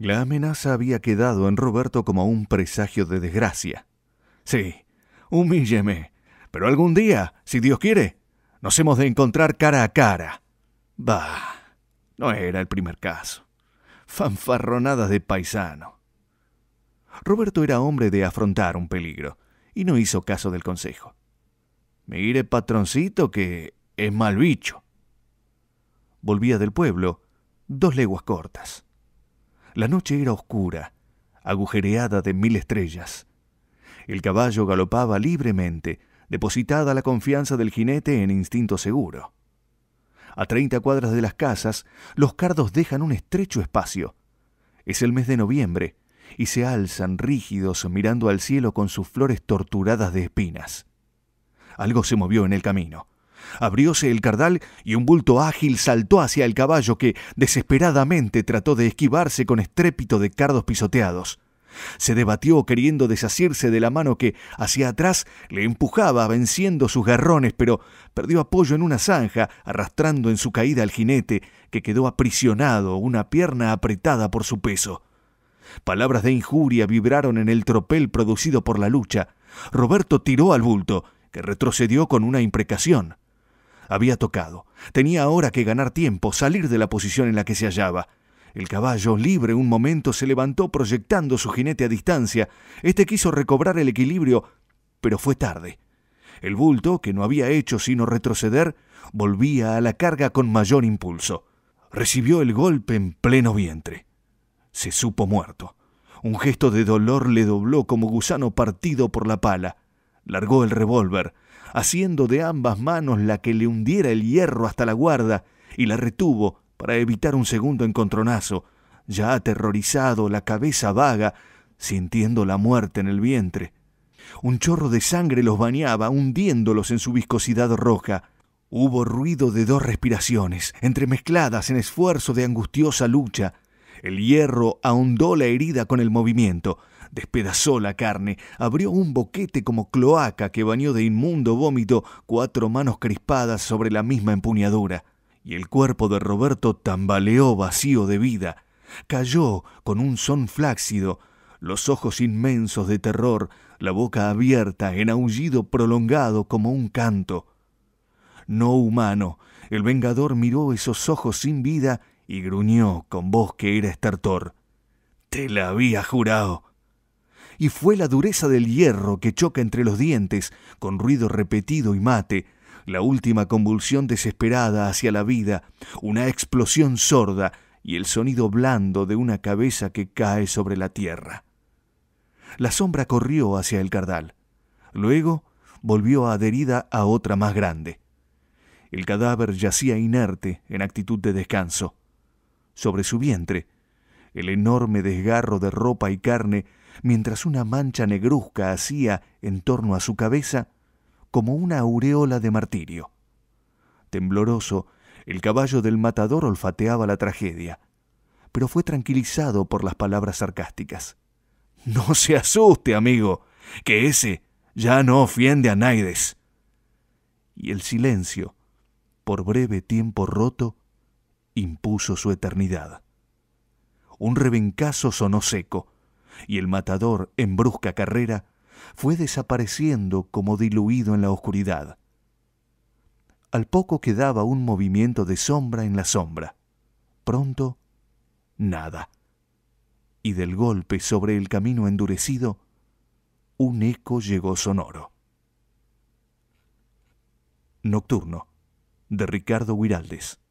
La amenaza había quedado en Roberto como un presagio de desgracia. Sí, humílleme, pero algún día, si Dios quiere, nos hemos de encontrar cara a cara. Bah, no era el primer caso. Fanfarronadas de paisano. Roberto era hombre de afrontar un peligro, y no hizo caso del consejo. Mire, patroncito, que es mal bicho. Volvía del pueblo, dos leguas cortas. La noche era oscura, agujereada de mil estrellas. El caballo galopaba libremente, depositada la confianza del jinete en instinto seguro. A treinta cuadras de las casas, los cardos dejan un estrecho espacio. Es el mes de noviembre, y se alzan rígidos mirando al cielo con sus flores torturadas de espinas. Algo se movió en el camino. Abrióse el cardal y un bulto ágil saltó hacia el caballo que desesperadamente trató de esquivarse con estrépito de cardos pisoteados. Se debatió queriendo desasirse de la mano que, hacia atrás, le empujaba venciendo sus garrones, pero perdió apoyo en una zanja, arrastrando en su caída al jinete, que quedó aprisionado, una pierna apretada por su peso. Palabras de injuria vibraron en el tropel producido por la lucha. Roberto tiró al bulto, que retrocedió con una imprecación había tocado. Tenía ahora que ganar tiempo, salir de la posición en la que se hallaba. El caballo, libre un momento, se levantó proyectando su jinete a distancia. Este quiso recobrar el equilibrio, pero fue tarde. El bulto, que no había hecho sino retroceder, volvía a la carga con mayor impulso. Recibió el golpe en pleno vientre. Se supo muerto. Un gesto de dolor le dobló como gusano partido por la pala. Largó el revólver, haciendo de ambas manos la que le hundiera el hierro hasta la guarda, y la retuvo para evitar un segundo encontronazo, ya aterrorizado, la cabeza vaga, sintiendo la muerte en el vientre. Un chorro de sangre los bañaba, hundiéndolos en su viscosidad roja. Hubo ruido de dos respiraciones, entremezcladas en esfuerzo de angustiosa lucha. El hierro ahondó la herida con el movimiento, despedazó la carne, abrió un boquete como cloaca que bañó de inmundo vómito cuatro manos crispadas sobre la misma empuñadura, y el cuerpo de Roberto tambaleó vacío de vida, cayó con un son flácido, los ojos inmensos de terror, la boca abierta en aullido prolongado como un canto. No humano, el vengador miró esos ojos sin vida y gruñó con voz que era estertor. Te la había jurado y fue la dureza del hierro que choca entre los dientes, con ruido repetido y mate, la última convulsión desesperada hacia la vida, una explosión sorda y el sonido blando de una cabeza que cae sobre la tierra. La sombra corrió hacia el cardal. Luego volvió adherida a otra más grande. El cadáver yacía inerte en actitud de descanso. Sobre su vientre, el enorme desgarro de ropa y carne, mientras una mancha negruzca hacía en torno a su cabeza como una aureola de martirio. Tembloroso, el caballo del matador olfateaba la tragedia, pero fue tranquilizado por las palabras sarcásticas. No se asuste, amigo, que ese ya no ofiende a Naides. Y el silencio, por breve tiempo roto, impuso su eternidad un rebencazo sonó seco, y el matador, en brusca carrera, fue desapareciendo como diluido en la oscuridad. Al poco quedaba un movimiento de sombra en la sombra. Pronto, nada. Y del golpe sobre el camino endurecido, un eco llegó sonoro. Nocturno, de Ricardo Huiraldes.